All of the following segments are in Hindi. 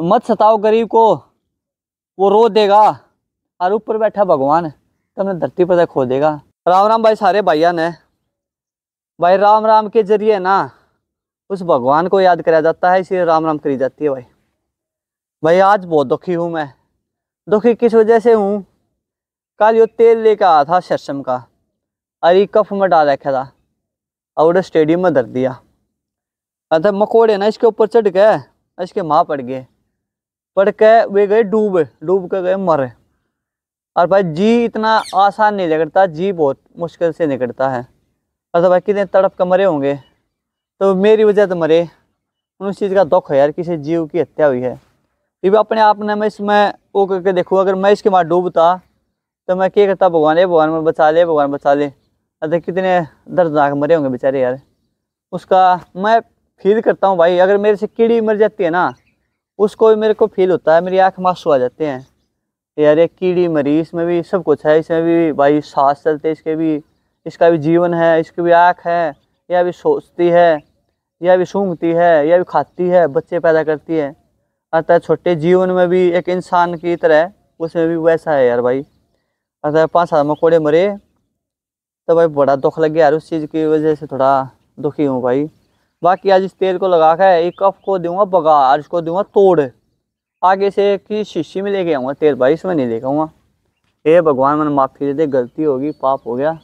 मत सताओ गरीब को वो रो देगा और ऊपर बैठा भगवान तुमने धरती पर खो देगा राम राम भाई सारे भाइया ने भाई राम राम के जरिए ना उस भगवान को याद कराया जाता है इसलिए राम राम करी जाती है भाई भाई आज बहुत दुखी हूँ मैं दुखी किस वजह से हूँ कल यो तेल लेकर आया था शर्शम का अरे कफ में डाल रखा था और स्टेडियम में धर दिया अतः मकोड़े ना इसके ऊपर चढ़ गए इसके माँ पड़ गए पढ़ के वे गए डूब डूब के गए मरे और भाई जी इतना आसान नहीं निकलता जी बहुत मुश्किल से निकलता है और तो भाई कितने तड़प के मरे होंगे तो मेरी वजह तो मरे उस चीज़ का दुख है यार किसी जीव की हत्या हुई है ये भी अपने आप ने मैं इसमें वो करके देखूँ अगर मैं इसके मार डूबता तो मैं क्या करता भगवान ये भगवान में बचा ले भगवान बचा ले अरे तो कितने दर्दनाक मरे होंगे बेचारे यार उसका मैं फील करता हूँ भाई अगर मेरे से कीड़ी मर जाती है ना उसको भी मेरे को फील होता है मेरी आँख मासू आ जाते हैं यार ये कीड़ी मरी इसमें भी सब कुछ है इसमें भी भाई सांस चलते इसके भी इसका भी जीवन है इसकी भी आँख है यह भी सोचती है यह भी सूंघती है यह भी खाती है बच्चे पैदा करती है अतः छोटे जीवन में भी एक इंसान की तरह उसमें भी वैसा है यार भाई अतः पाँच साल में कोड़े मरे तो भाई बड़ा दुख लग गया यार उस चीज़ की वजह से थोड़ा दुखी हूँ भाई बाकी आज इस तेल को लगा कर एक कफ को दूंगा बगा और इसको दूंगा तोड़ आगे से कि शीशी में लेके आऊँगा तेल भाई इसमें नहीं लेके आऊँगा हे भगवान मन माफ़ी दे दे गलती होगी पाप हो गया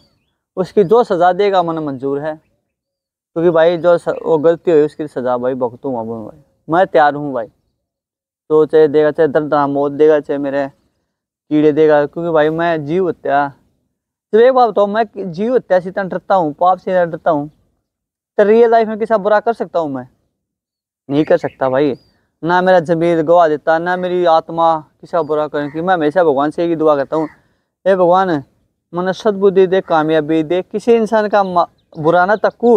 उसकी जो सज़ा देगा मन मंजूर है क्योंकि तो भाई जो वो गलती हुई उसकी सज़ा भाई भुगतूँ हुआ भाई मैं तैयार हूँ भाई तो चाहे देगा चाहे दर्दना मौत देगा चाहे मेरे कीड़े देगा क्योंकि भाई मैं जीव हत्या तो एक बात बताओ मैं जीव हत्या से इतना डरता हूँ पाप से इतना डरता हूँ तो रियल लाइफ में किसा बुरा कर सकता हूँ मैं नहीं कर सकता भाई ना मेरा जमीर गवा देता ना मेरी आत्मा किसी बुरा कर कि मैं हमेशा भगवान से ही दुआ करता हूँ हे भगवान मन सदबुद्धि दे कामयाबी दे किसी इंसान का बुरा ना तकू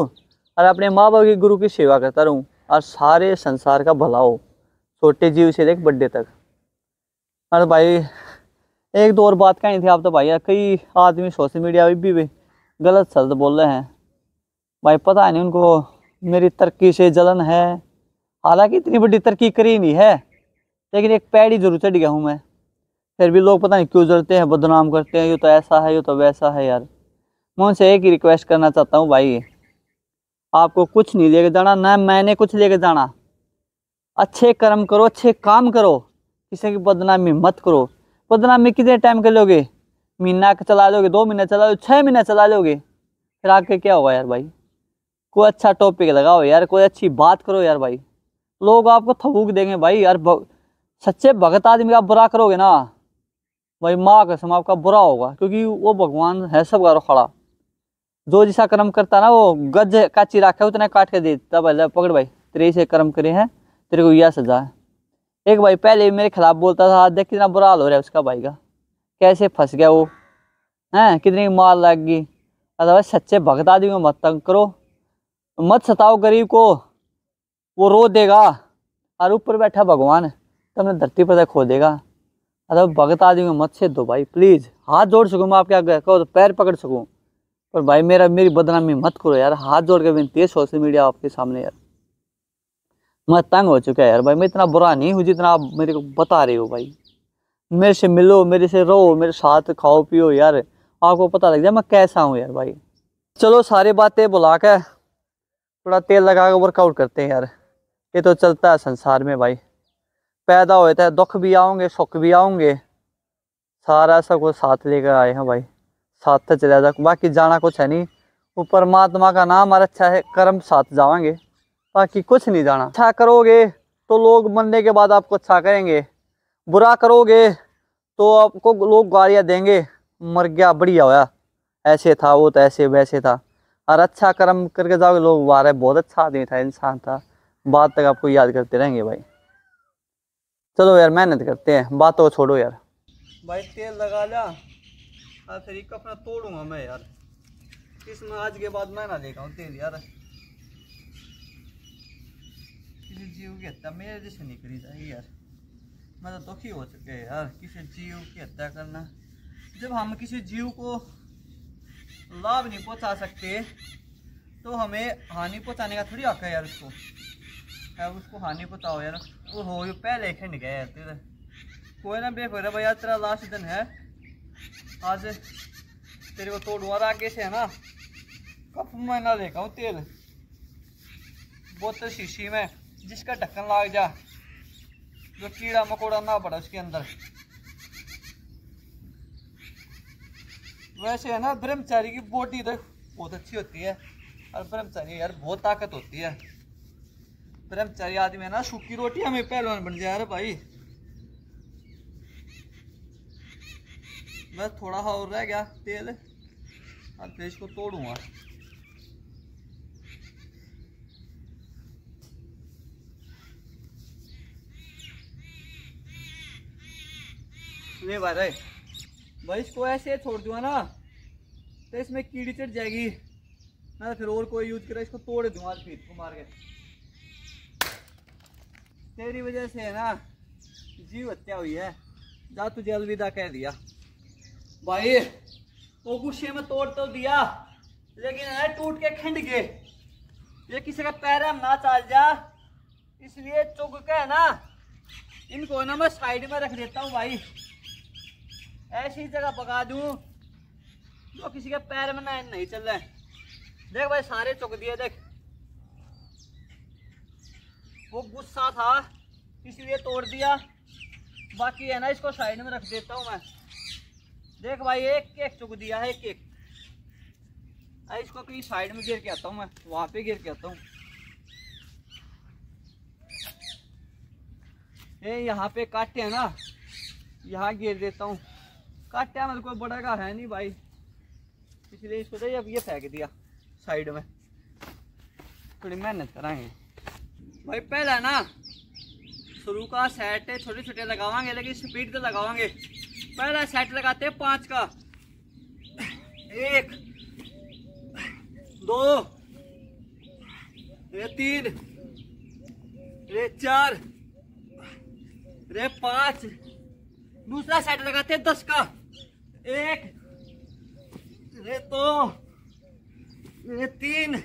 और अपने माँ बाप की गुरु की सेवा करता रहूँ और सारे संसार का भला हो छोटे जीव से देख बड्डे तक और भाई एक दो और बात कहनी थी आप तो भाई कई आदमी सोशल मीडिया भी, भी, भी गलत शब्द बोल रहे हैं भाई पता नहीं उनको मेरी तरक्की से जलन है हालांकि इतनी बड़ी तरक्की करी नहीं है लेकिन एक पैड ही जरूर चढ़ गया हूँ मैं फिर भी लोग पता नहीं क्यों जलते हैं बदनाम करते हैं ये तो ऐसा है ये तो वैसा है यार मैं उनसे एक ही रिक्वेस्ट करना चाहता हूँ भाई आपको कुछ नहीं लेके जाना ना मैंने कुछ लेके जाना अच्छे कर्म करो अच्छे काम करो किसी की बदनामी मत करो बदनामी कितने टाइम कर लोगे महीना चला लोगे दो महीने चला लोगे छः महीना चला लोगे फिर आके क्या होगा यार भाई कोई अच्छा टॉपिक लगाओ यार कोई अच्छी बात करो यार भाई लोग आपको थबूक देंगे भाई यार भग, सच्चे भगत आदमी का बुरा करोगे ना भाई माँ कसम आपका बुरा होगा क्योंकि वो भगवान है सब करो खड़ा जो जैसा कर्म करता ना वो गज का चिरा है उतना काट के दे देता भाई पकड़ भाई तेरे से कर्म करे हैं तेरे को यह सजा है एक भाई पहले मेरे खिलाफ बोलता था देख कितना बुरा हाल हो रहा है उसका भाई का कैसे फंस गया वो हैं कितनी मार लग गई अरे भाई सच्चे भगत आदमी को मत तंग करो मत सताओ गरीब को वो रो देगा और ऊपर बैठा भगवान तुमने धरती पर खो देगा अरे भगत आदमी मत से दो भाई प्लीज़ हाथ जोड़ सकूँ मैं आपके आगे कहो तो पैर पकड़ सकूँ पर भाई मेरा मेरी बदनामी मत करो यार हाथ जोड़ के विनती है सोशल मीडिया आपके सामने यार मैं तंग हो चुका है यार भाई मैं इतना बुरा नहीं हूँ जितना आप मेरे को बता रहे हो भाई मेरे से मिलो मेरे से रहो मेरे साथ खाओ पियो यार आपको पता लग जाए मैं कैसा हूँ यार भाई चलो सारी बातें बुला कर थोड़ा तेल लगा कर वर्कआउट करते हैं यार ये तो चलता है संसार में भाई पैदा होता तो है दुख भी आओगे सुख भी आओगे सारा सब कुछ साथ लेकर आए हैं भाई साथ तो चला जा बाकी जाना कुछ है नहीं वो परमात्मा का नाम और अच्छा है कर्म साथ जाओगे बाकी कुछ नहीं जाना अच्छा करोगे तो लोग मरने के बाद आपको अच्छा करेंगे बुरा करोगे तो आपको लोग गालियाँ देंगे मर गया बढ़िया होया ऐसे था वो तो ऐसे वैसे था और अच्छा कर्म करके जाओगे लोग वारे बहुत अच्छा आदमी था इंसान था बाद तक आपको याद करते रहेंगे भाई चलो यार मेहनत करते हैं बातों को छोड़ो यार भाई तेल लगा लिया और फिर एक अपना तोड़ूंगा मैं यार इसमें आज के बाद मैं ना देखा हूँ तेल यार किसी जीव की हत्या मेरे जैसे निकली जाएगी यार मैं तो दुखी हो चुके यार किसी जीव की हत्या करना जब हम किसी जीव को लाभ नहीं पहुँचा सकते तो हमें हानि पहुँचाने का थोड़ी हक है यार उसको यार उसको हानि पहुँचाओ यार वो हो पहले खंड गया यार तेरे कोई ना बेफर भाई यार तेरा लास्ट दिन है आज तेरे को तोड़ हुआ आगे से है ना कप में ना देखा हूँ तेल बोतल शीशी में जिसका ढक्कन लाग जा जो कीड़ा मकोड़ा ना पड़ा उसके अंदर वैसे है ना ब्रह्मचारी की बॉडी तो बहुत अच्छी होती है और ब्रह्मचारी यार बहुत ताकत होती है ब्रह्मचारी आदमी है ना सूखी रोटी हमें पहलवान बन जाए यार भाई बस थोड़ा सा और रह गया तेल अब तेज को तोड़ूंगा ले भाई भाई इसको ऐसे छोड़ दूंगा ना तो इसमें कीड़ी चढ़ जाएगी ना तो फिर और कोई यूज करे इसको तोड़ दूंगा फिर मार के तेरी वजह से है ना जीव हत्या हुई है जा तुझे अलविदा कह दिया भाई वो गुस्से में तोड़ तो दिया लेकिन है टूट के खिंड गए ये किसी का पैर हम ना चाल जा इसलिए चुग के ना इनको ना मैं साइड में रख देता हूँ भाई ऐसी जगह पका दूं जो किसी के पैर में ना नहीं चल रहा है देख भाई सारे चुक दिए देख वो गुस्सा था इसलिए तोड़ दिया बाकी है ना इसको साइड में रख देता हूँ मैं देख भाई एक केक चुक दिया है एक केक इसको कहीं साइड में गिर के आता हूँ मैं वहाँ पे गिर के आता हूँ ये यहाँ पे काटते है ना यहाँ गिर देता हूँ काटा मेरे को बड़ा का है नहीं भाई इसलिए इसको तो अब ये फेंक दिया साइड में थोड़ी मेहनत कराएंगे भाई पहला ना शुरू का सेट छोटे छोटे लगावांगे लेकिन स्पीड तो लगावांगे पहला सेट लगाते पाँच का एक दो रे तीन रे चार रे पाँच दूसरा सेट लगाते दस का एक रे दो रे तीन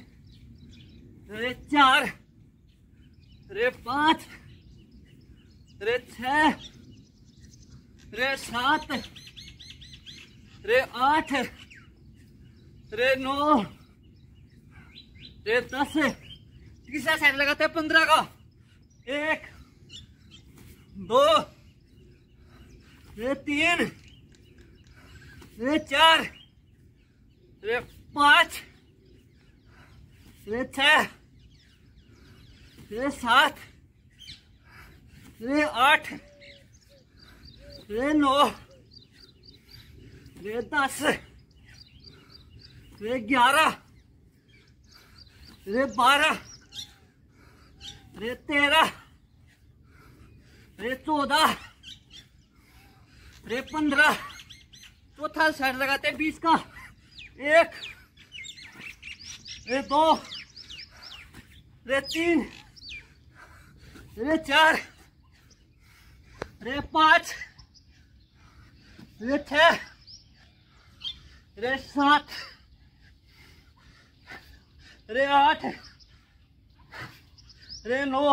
रे चार रे पाँच रे छ रे सात रे आठ रे नौ रे दस तीसरा साइड लगाते हैं पंद्रह का एक दो रे तीन चार पांच पाँच से छः सात से आठ नौ दस रे ग्यारह से बारह से तेरह से चौदह रे पंद्रह चौथा साइड लगाते हैं बीस का एक रे दो रे तीन रे चार रे पाँच रे छ रे सात रे आठ रे नौ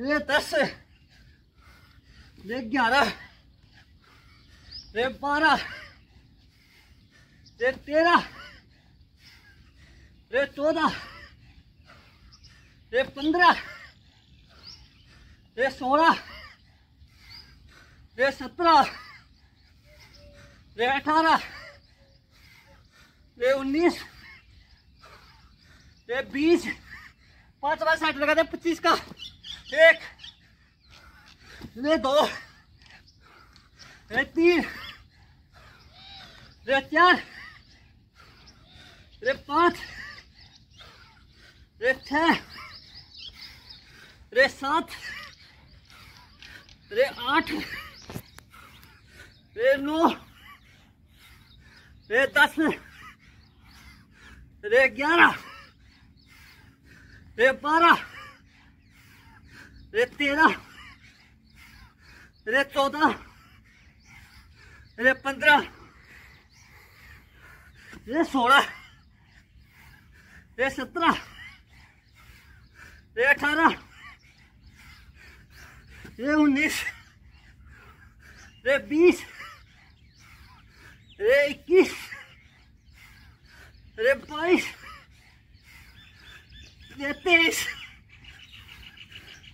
रे दस रे ग्यारह रे बारह रे तेरह रे चौदह रे पंद्रह रे सोलह रे सत्रह रे अठारह रे उन्नीस रे बीस पाँच बार साठ लगा दे पच्चीस का एक रे दो रे तीन रे चार रे पाँच रे छः रे सात रे आठ रे नौ रे दस रे ग्यारह रे बारह रे तेरह रे चौदह रे पंद्रह ये सोलह ये सत्रह ये अठारह ये उन्नीस ये बीस ये इक्कीस ये बाईस ये तेईस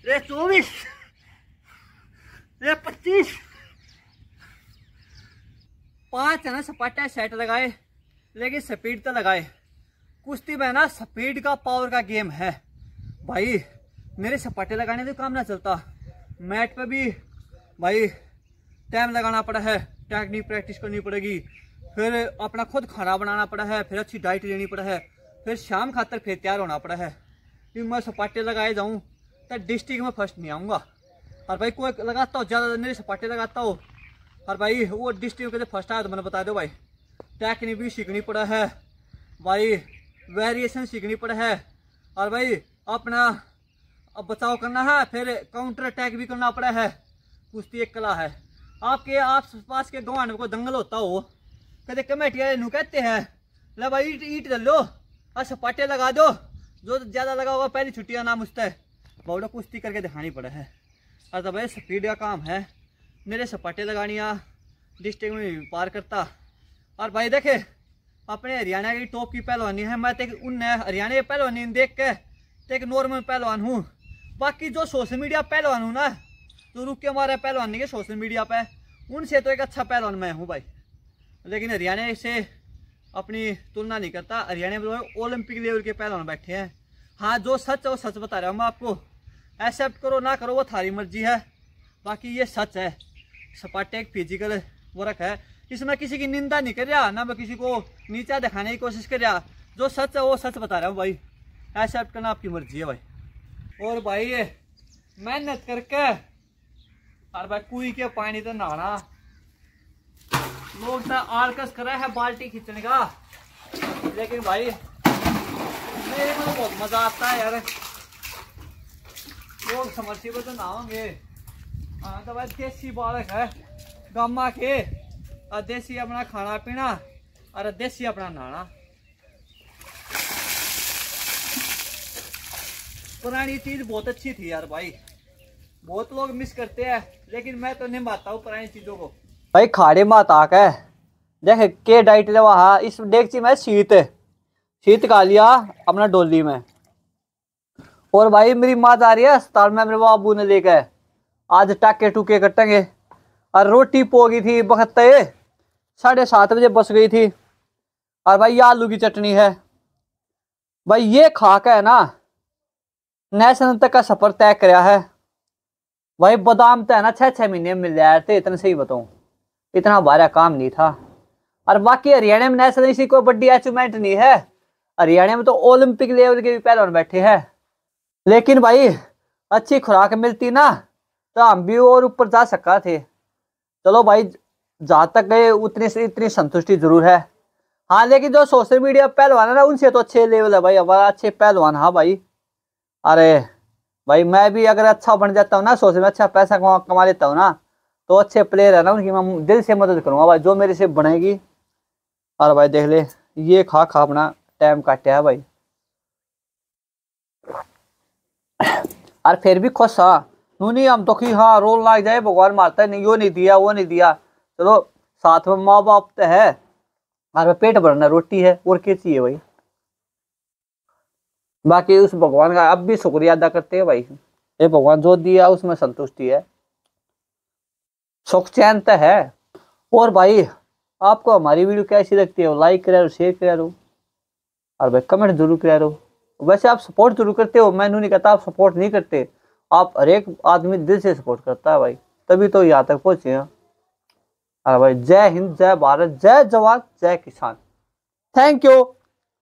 ये चौबीस ये पच्चीस पांच है ना सपाटा सेट लगाए लेकिन स्पीड तो लगाए कुश्ती में ना स्पीड का पावर का गेम है भाई मेरे सपाटे लगाने से काम ना चलता मैट पे भी भाई टाइम लगाना पड़ा है टेक्निक प्रैक्टिस करनी पड़ेगी फिर अपना खुद खाना बनाना पड़ा है फिर अच्छी डाइट लेनी पड़ा है फिर शाम खातर फिर तैयार होना पड़ा है फिर मैं सपाटे लगाए जाऊँ तो डिस्ट्रिक्ट में फर्स्ट नहीं आऊँगा और भाई कोई लगाता हो ज़्यादा मेरे सपाटे लगाता हो और भाई वो डिस्ट्रिक्ट के फर्स्ट आया तो मैंने बता दो भाई टेक्निक भी सीखनी पड़ा है भाई वेरिएशन सीखनी पड़ा है और भाई अपना अब बचाव करना है फिर काउंटर अटैक भी करना पड़ा है कुश्ती एक कला है आपके आस पास के गवांड में कोई दंगल होता हो कहते कमेटी वाले कहते हैं ले भाई ईट ईट डल लो और सपाटे लगा दो जो ज़्यादा लगा हुआ पहली छुट्टियाँ ना नाम उसका कुश्ती करके दिखानी पड़ा है अरे तो भाई स्पीड का काम है मेरे सपाटे लगानिया डिस्ट्रिक्ट में पार करता और भाई देखे अपने हरियाणा की टॉप की पहलवानी है मैं तेक तो उन हरियाणा की पहलवानी देख के तेक तो नॉर्मल पहलवान हूँ बाकी जो सोशल मीडिया पहलवान हूँ ना जो रुक के हमारे पहलवान के सोशल मीडिया पे उनसे तो एक अच्छा पहलवान मैं हूँ भाई लेकिन हरियाणा से अपनी तुलना नहीं करता हरियाणा में ओलंपिक लेवल के पहलवान बैठे हैं हाँ जो सच है वो सच बता रहा हूँ मैं आपको एक्सेप्ट करो ना करो वो थारी मर्जी है बाकी ये सच है सपाटे एक फिजिकल वर्क है इसमें किसी की निंदा नहीं कर रहा ना मैं किसी को नीचा दिखाने की कोशिश कर रहा जो सच है वो सच बता रहा हूँ भाई एक्सेप्ट करना आपकी मर्जी है भाई और भाई मेहनत करके और भाई कुई के पानी तो नहाना लोग तो आलकस करा है बाल्टी खींचने का लेकिन भाई मेरे को तो बहुत मजा आता है यार लोग समझिए तो नहाँगे हाँ तो भाई देसी बालक है गामा के देसी अपना खाना पीना और देसी अपना नहाना पुरानी चीज बहुत अच्छी थी यार भाई बहुत लोग मिस करते हैं लेकिन मैं तो निभाता हूँ पुरानी चीजों को भाई खाड़े माता है देख के डाइट ले वहा इस डेगची मैं शीत शीत का लिया अपना डोली में और भाई मेरी माँ आ रही है अस्पताल में मेरे बाबू ने लेकर आज टाके टूके कटेंगे और रोटी पोगी थी बखते साढ़े सात बजे बस गई थी और भाई ये आलू की चटनी है भाई ये खा के है ना नेशनल तक का सफ़र तय कराया है भाई बादाम तो है ना छः छः महीने में मिल जाए थे इतने सही बताऊँ इतना बारा काम नहीं था और बाकी हरियाणा में नेशनल इसी कोई बड़ी अचीवमेंट नहीं है हरियाणा में तो ओलंपिक लेवल के भी पहलवान बैठे हैं लेकिन भाई अच्छी खुराक मिलती ना तो हम भी और ऊपर जा सका थे चलो भाई जहाँ तक गए उतनी से इतनी संतुष्टि जरूर है हाँ लेकिन जो सोशल मीडिया पहलवान है ना उनसे तो अच्छे लेवल है भाई अब अच्छे पहलवान हाँ भाई अरे भाई मैं भी अगर अच्छा बन जाता हूँ ना सोशल में अच्छा पैसा कमा कमा लेता हूँ ना तो अच्छे प्लेयर है ना उनकी मैं दिल से मदद करूँगा भाई जो मेरे से बनेगी अरे भाई देख ले ये खा खा अपना टाइम काटे है हाँ भाई और फिर भी खुश हाँ नहीं हम दुखी तो हाँ रोल लाग जाए भगवान मारता है नहीं यो नहीं दिया वो नहीं दिया चलो साथ में माँ बाप तो है में पेट भरना रोटी है और क्या चाहिए भाई बाकी उस भगवान का अब भी शुक्रिया अदा करते हैं भाई ये भगवान जो दिया उसमें संतुष्टि है सुख चैन तो है और भाई आपको हमारी वीडियो कैसी लगती है लाइक करा शेयर करा रो और भाई कमेंट जरूर करा रो वैसे आप सपोर्ट जरूर करते हो मैं नहीं कहता आप सपोर्ट नहीं करते आप हर एक आदमी दिल से सपोर्ट करता है भाई तभी तो यहाँ तक पहुँचे हैं अरे भाई जय हिंद जय भारत जय जवान जय किसान थैंक यू